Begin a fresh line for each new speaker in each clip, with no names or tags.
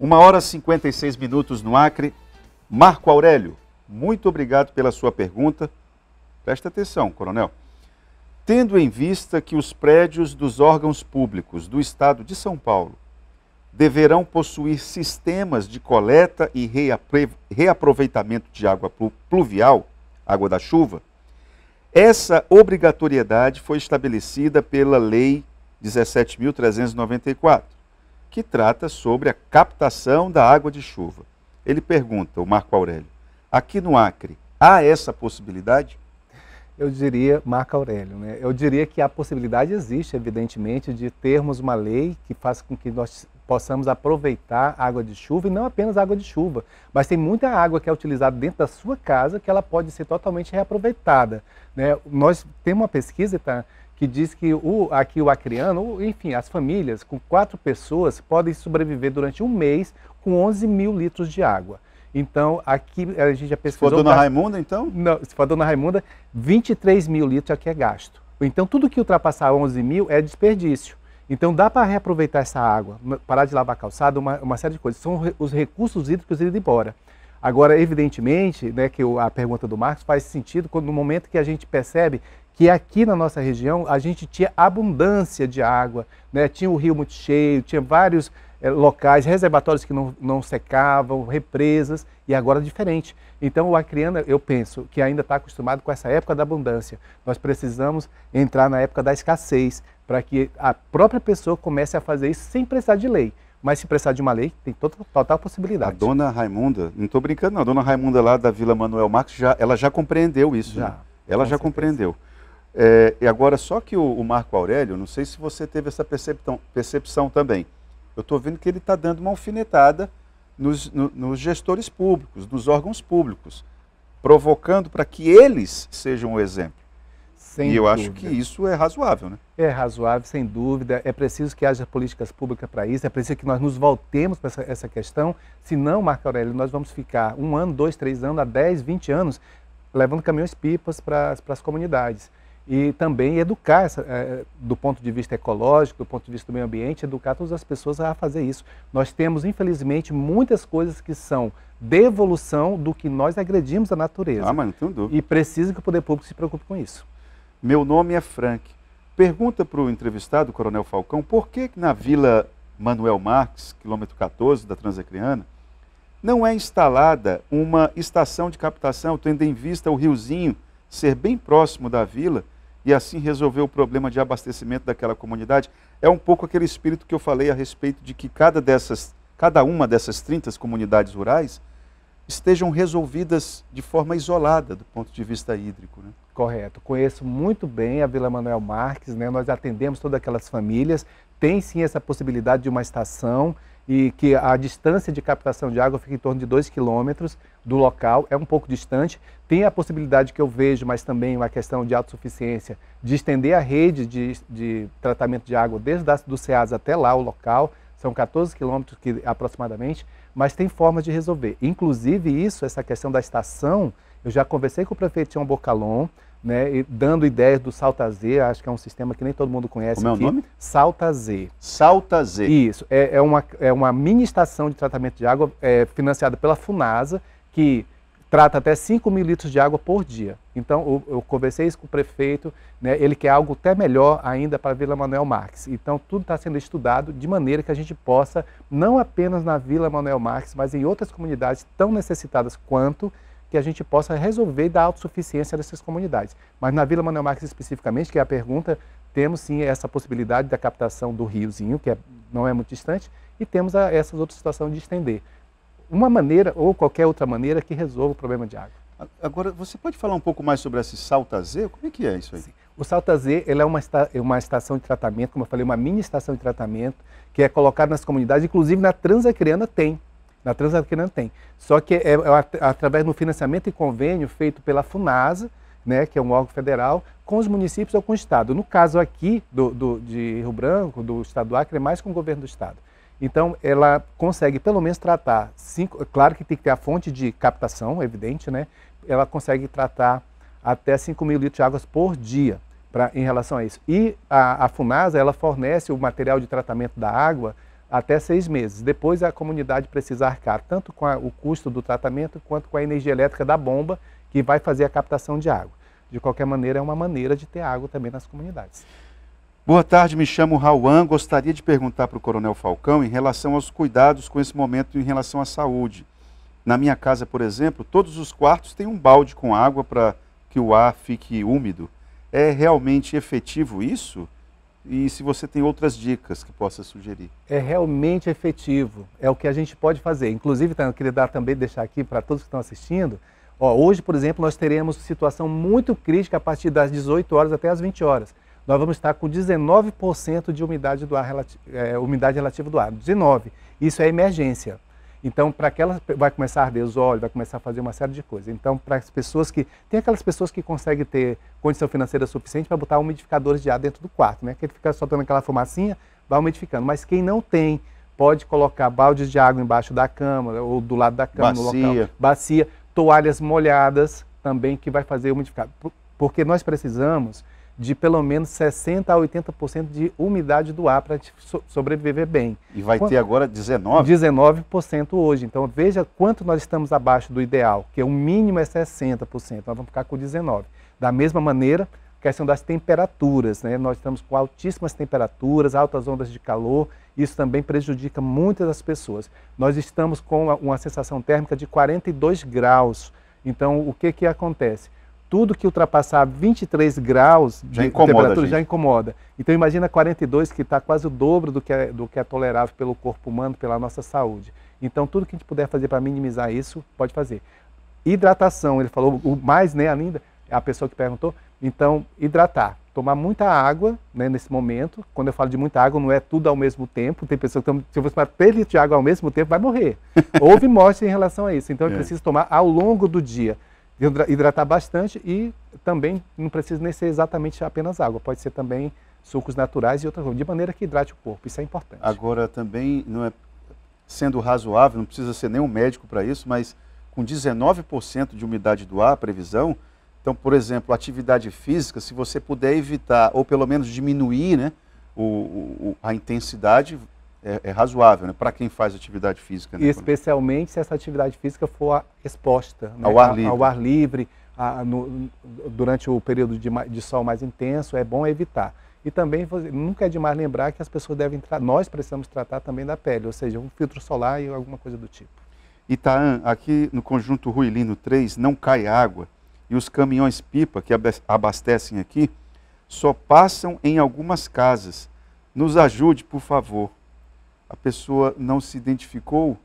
Uma hora e 56 minutos no Acre. Marco Aurélio, muito obrigado pela sua pergunta. Presta atenção, coronel. Tendo em vista que os prédios dos órgãos públicos do Estado de São Paulo deverão possuir sistemas de coleta e reaproveitamento de água pluvial, água da chuva, essa obrigatoriedade foi estabelecida pela Lei 17.394 que trata sobre a captação da água de chuva. Ele pergunta, o Marco Aurélio, aqui
no Acre, há essa possibilidade? Eu diria, Marco Aurélio, né? eu diria que a possibilidade existe, evidentemente, de termos uma lei que faça com que nós possamos aproveitar água de chuva e não apenas água de chuva, mas tem muita água que é utilizada dentro da sua casa que ela pode ser totalmente reaproveitada. Né? Nós temos uma pesquisa, tá? que diz que o, aqui o acriano, enfim, as famílias com quatro pessoas podem sobreviver durante um mês com 11 mil litros de água. Então, aqui a gente já pesquisou... Se for a dona Raimunda, então? Não, se for a dona Raimunda, 23 mil litros aqui é, é gasto. Então, tudo que ultrapassar 11 mil é desperdício. Então, dá para reaproveitar essa água, parar de lavar calçada, uma, uma série de coisas. São os recursos hídricos indo embora. Agora, evidentemente, né, que a pergunta do Marcos faz sentido quando, no momento que a gente percebe que aqui na nossa região a gente tinha abundância de água, né? tinha o rio muito cheio, tinha vários é, locais, reservatórios que não, não secavam, represas, e agora é diferente. Então o acriana, eu penso, que ainda está acostumado com essa época da abundância. Nós precisamos entrar na época da escassez, para que a própria pessoa comece a fazer isso sem precisar de lei. Mas se precisar de uma lei, tem toda, total possibilidade. A dona Raimunda, não estou brincando não, a dona Raimunda lá da Vila
Manuel Marcos, já, ela já compreendeu isso. Já, né? Ela já certeza. compreendeu. É, e agora, só que o, o, Marco Aurélio, não sei se você teve essa percepção, percepção também, eu estou vendo que ele está dando uma alfinetada nos, no, nos gestores públicos, nos órgãos públicos, provocando para que eles sejam o exemplo. Sem e eu dúvida. acho que isso
é razoável, né? É razoável, sem dúvida. É preciso que haja políticas públicas para isso. É preciso que nós nos voltemos para essa, essa questão. Se não, Marco Aurélio, nós vamos ficar um ano, dois, três anos, há 10, 20 anos, levando caminhões-pipas para as comunidades e também educar, eh, do ponto de vista ecológico, do ponto de vista do meio ambiente, educar todas as pessoas a fazer isso. Nós temos, infelizmente, muitas coisas que são devolução do que nós agredimos a natureza. Ah, mas não tenho dúvida. E precisa que o poder público se preocupe com isso. Meu nome é Frank.
Pergunta para o entrevistado, Coronel Falcão, por que na Vila Manuel Marques, quilômetro 14 da Transacriana, não é instalada uma estação de captação, tendo em vista o riozinho ser bem próximo da vila e assim resolver o problema de abastecimento daquela comunidade. É um pouco aquele espírito que eu falei a respeito de que cada, dessas, cada uma dessas 30 comunidades rurais estejam resolvidas de
forma isolada do ponto de vista hídrico. Né? Correto. Conheço muito bem a Vila Manuel Marques, né? nós atendemos todas aquelas famílias. Tem sim essa possibilidade de uma estação e que a distância de captação de água fica em torno de 2 quilômetros do local, é um pouco distante. Tem a possibilidade que eu vejo, mas também uma questão de autossuficiência, de estender a rede de, de tratamento de água desde do SEAS até lá o local, são 14 quilômetros aproximadamente, mas tem formas de resolver. Inclusive isso, essa questão da estação, eu já conversei com o prefeito Tião Bocalon, né, dando ideias do Salta Z, acho que é um sistema que nem todo mundo conhece. Como aqui. é o nome? Salta Z. Salta Z. Isso, é, é, uma, é uma mini estação de tratamento de água é, financiada pela FUNASA, que trata até 5 mil litros de água por dia. Então, eu, eu conversei isso com o prefeito, né, ele quer algo até melhor ainda para a Vila Manuel Marques. Então, tudo está sendo estudado de maneira que a gente possa, não apenas na Vila Manuel Marques, mas em outras comunidades tão necessitadas quanto, que a gente possa resolver da autossuficiência dessas comunidades. Mas na Vila Manuel Marques especificamente, que é a pergunta, temos sim essa possibilidade da captação do riozinho, que é, não é muito distante, e temos a, essas outras situações de estender uma maneira ou qualquer outra maneira que resolva o problema de água. Agora, você pode falar um pouco mais sobre esse Salta Z? Como é que é isso aí? Sim. O Salta Z ele é uma, esta, é uma estação de tratamento, como eu falei, uma mini estação de tratamento, que é colocada nas comunidades, inclusive na Transacreana tem. Na Transacreana tem. Só que é, é, é através do financiamento e convênio feito pela FUNASA, né, que é um órgão federal, com os municípios ou com o Estado. No caso aqui do, do de Rio Branco, do Estado do Acre, é mais com o governo do Estado. Então, ela consegue pelo menos tratar cinco. Claro que tem que ter a fonte de captação, evidente, né? Ela consegue tratar até 5 mil litros de águas por dia pra, em relação a isso. E a, a FUNASA ela fornece o material de tratamento da água até seis meses. Depois a comunidade precisa arcar tanto com a, o custo do tratamento quanto com a energia elétrica da bomba que vai fazer a captação de água. De qualquer maneira, é uma maneira de ter água também nas comunidades.
Boa tarde, me chamo Rauan. Gostaria de perguntar para o Coronel Falcão em relação aos cuidados com esse momento em relação à saúde. Na minha casa, por exemplo, todos os quartos têm um balde com água para que o ar fique úmido. É realmente efetivo isso? E se você tem outras dicas que possa sugerir?
É realmente efetivo, é o que a gente pode fazer. Inclusive, tá, eu queria dar, também deixar aqui para todos que estão assistindo. Ó, hoje, por exemplo, nós teremos situação muito crítica a partir das 18 horas até as 20 horas nós vamos estar com 19% de umidade, do ar, relati é, umidade relativa do ar. 19%. Isso é emergência. Então, para aquelas. Vai começar a arder os olhos, vai começar a fazer uma série de coisas. Então, para as pessoas que. Tem aquelas pessoas que conseguem ter condição financeira suficiente para botar umidificadores de ar dentro do quarto, né? Que ele fica soltando aquela fumacinha, vai umidificando. Mas quem não tem, pode colocar baldes de água embaixo da cama, ou do lado da cama, Bacia. no local. Bacia. Toalhas molhadas também, que vai fazer umidificador. Porque nós precisamos de pelo menos 60% a 80% de umidade do ar para sobreviver bem. E vai quanto... ter agora 19%? 19% hoje. Então veja quanto nós estamos abaixo do ideal, que é o mínimo é 60%, nós vamos ficar com 19%. Da mesma maneira, questão das temperaturas, né? nós estamos com altíssimas temperaturas, altas ondas de calor, isso também prejudica muitas das pessoas. Nós estamos com uma sensação térmica de 42 graus, então o que, que acontece? tudo que ultrapassar 23 graus já de incomoda, temperatura já incomoda. Então imagina 42 que está quase o dobro do que, é, do que é tolerável pelo corpo humano, pela nossa saúde. Então tudo que a gente puder fazer para minimizar isso, pode fazer. Hidratação, ele falou o mais, né, ainda, a pessoa que perguntou. Então, hidratar, tomar muita água né, nesse momento. Quando eu falo de muita água, não é tudo ao mesmo tempo. Tem pessoas que, se eu fosse tomar 3 litros de água ao mesmo tempo, vai morrer. Houve morte em relação a isso. Então, é. eu preciso tomar ao longo do dia hidratar bastante e também não precisa nem ser exatamente apenas água, pode ser também sucos naturais e outras coisas, de maneira que hidrate o corpo, isso é importante.
Agora também, não é sendo razoável, não precisa ser nenhum médico para isso, mas com 19% de umidade do ar, previsão, então, por exemplo, atividade física, se você puder evitar ou pelo menos diminuir né, o, o a intensidade, é, é razoável né, para quem faz
atividade física. Né, especialmente se essa atividade física for exposta né, ao ar livre. Ao ar livre a, no, durante o período de, de, sol mais intenso, é bom evitar. E também nunca é demais lembrar que as pessoas devem nós precisamos tratar também da pele, ou seja, um filtro solar e alguma coisa do tipo.
Itaã, aqui no conjunto Ruilino 3 não cai água e os caminhões pipa que abastecem aqui só passam em algumas casas. Nos ajude, por favor a pessoa não se identificou,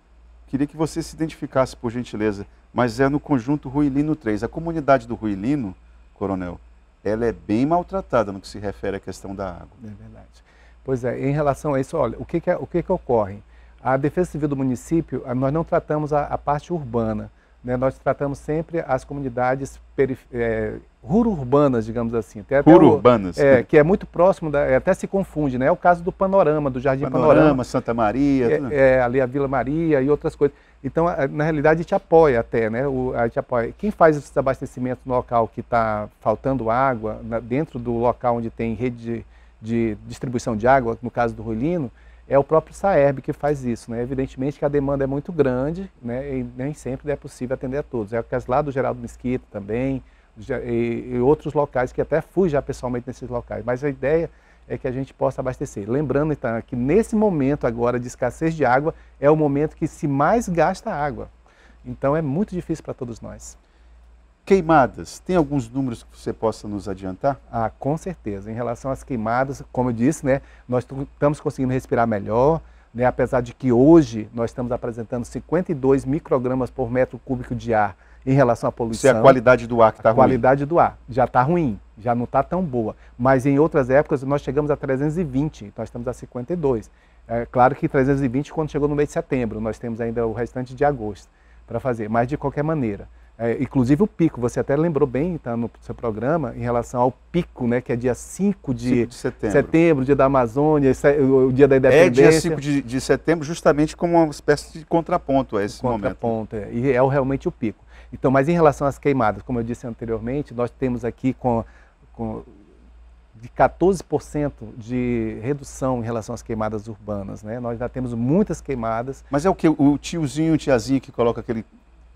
queria que você se identificasse, por gentileza, mas é no conjunto Ruilino 3. A comunidade do Ruilino, coronel, ela é bem maltratada no que se refere à questão
da água. É verdade. Pois é, em relação a isso, olha, o que, que, é, o que, que ocorre? A Defesa Civil do município, ah, nós não tratamos a, a parte urbana, né? nós tratamos sempre as comunidades perif é, rururbanas, digamos assim. Tem até urbanas. É, que é muito próximo, da, é, até se confunde, né? É o caso do Panorama, do Jardim Panorama. Panorama Santa Maria. É, é, ali a Vila Maria e outras coisas. Então, na realidade, a gente apoia até, né? O, a gente apoia. Quem faz esse abastecimento no local que está faltando água, na, dentro do local onde tem rede de, de distribuição de água, no caso do Ruilino, é o próprio Saerb que faz isso. Né? Evidentemente que a demanda é muito grande né? e nem sempre é possível atender a todos. É o caso lá do Geraldo Mesquita também, já, e, e, outros locais, que até fui já pessoalmente nesses locais. Mas a ideia é que a gente possa abastecer. Lembrando, então, que nesse momento agora de escassez de água, é o momento que se mais gasta água. Então é muito difícil para todos nós. Queimadas, tem alguns números que você possa nos adiantar? Ah, com certeza. Em relação às queimadas, como eu disse, né, nós estamos conseguindo respirar melhor, né, apesar de que hoje nós estamos apresentando 52 microgramas por metro cúbico de ar em relação à poluição. Se a qualidade do ar que está ruim. A qualidade do ar já está ruim, já não está tão boa. Mas em outras épocas nós chegamos a 320, então nós estamos a 52. É claro que 320 quando chegou no mês de setembro, nós temos ainda o restante de agosto para fazer, mas de qualquer maneira. É, inclusive o pico, você até lembrou bem tá, no seu programa, em relação ao pico, né, que é dia 5 de, 5 de setembro. setembro, dia da Amazônia, o dia da independência. É dia 5 de, de setembro, justamente como uma espécie de contraponto a esse contraponto, momento. Contraponto, né? é, e é realmente o pico. Então, mas em relação às queimadas, como eu disse anteriormente, nós temos aqui com, com de 14% de redução em relação às queimadas urbanas. Né? Nós já temos muitas queimadas. Mas é o que? O tiozinho, o tiazinho que coloca aquele,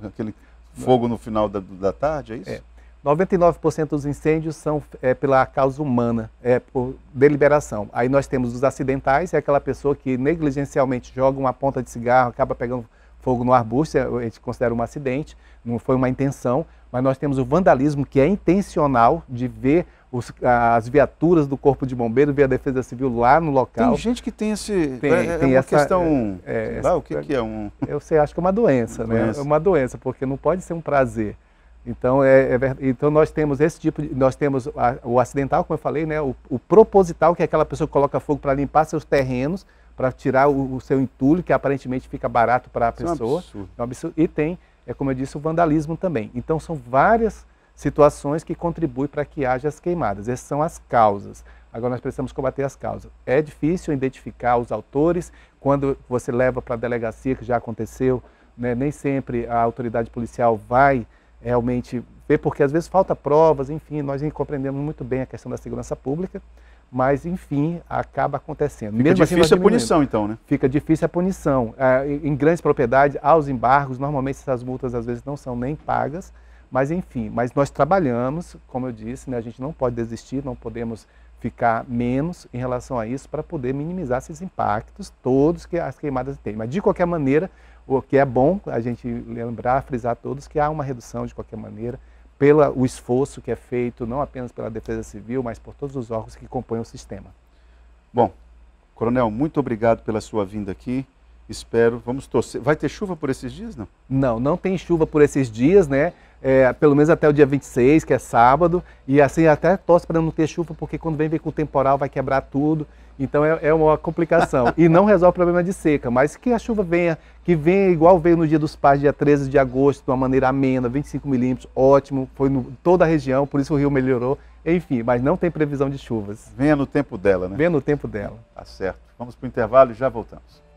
aquele fogo no final da, da tarde, é isso? É. 99% dos incêndios são é, pela causa humana, é por deliberação. Aí nós temos os acidentais, é aquela pessoa que negligencialmente joga uma ponta de cigarro, acaba pegando fogo no arbusto, é, a gente considera um acidente, não foi uma intenção, mas nós temos o vandalismo que é intencional de ver os, as viaturas do Corpo de Bombeiro, ver a Defesa Civil lá no local. Tem gente que tem esse. Tem, é, é tem é essa questão. É, é lá, o que, que, é um. Eu sei, acho que é uma doença, uma né? Doença. É uma doença, porque não pode ser um prazer. Então, é, é, então nós temos esse tipo de, nós temos a, o acidental, como eu falei, né, o, o, proposital, que é aquela pessoa que coloca fogo para limpar seus terrenos para tirar o, o, seu entulho, que aparentemente fica barato para a pessoa. É um é um absurdo. E tem, é como eu disse, o vandalismo também. Então são várias situações que contribuem para que haja as queimadas. Essas são as causas. Agora nós precisamos combater as causas. É difícil identificar os autores quando você leva para a delegacia, que já aconteceu, né? nem sempre a autoridade policial vai realmente ver, porque às vezes falta provas, enfim, nós compreendemos muito bem a questão da segurança pública, mas enfim, acaba acontecendo. Fica Mesmo assim, difícil assim, a punição, então, né? Fica difícil a punição. É, em grandes propriedades, aos embargos, normalmente essas multas às vezes não são nem pagas, mas enfim, mas nós trabalhamos, como eu disse, né, a gente não pode desistir, não podemos ficar menos em relação a isso para poder minimizar esses impactos todos que as queimadas têm. Mas de qualquer maneira, o que é bom a gente lembrar, frisar a todos que há uma redução de qualquer maneira pelo o esforço que é feito, não apenas pela Defesa Civil, mas por todos os órgãos que compõem o sistema.
Bom, Coronel, muito obrigado pela sua vinda aqui. Espero,
vamos torcer. Vai ter chuva por esses dias, não? Não, não tem chuva por esses dias, né? é, pelo menos até o dia 26, que é sábado, e assim até torce para não ter chuva, porque quando vem, vem com o temporal, vai quebrar tudo. Então é, é uma complicação. e não resolve o problema de seca, mas que a chuva venha, que venha igual veio no dia dos pais, dia 13 de agosto, de uma maneira amena, 25 milímetros, ótimo, foi em toda a região, por isso o rio melhorou. Enfim, mas não tem previsão de chuvas. Venha no tempo dela, né? Venha no tempo dela.
Tá certo. Vamos para o intervalo e já voltamos.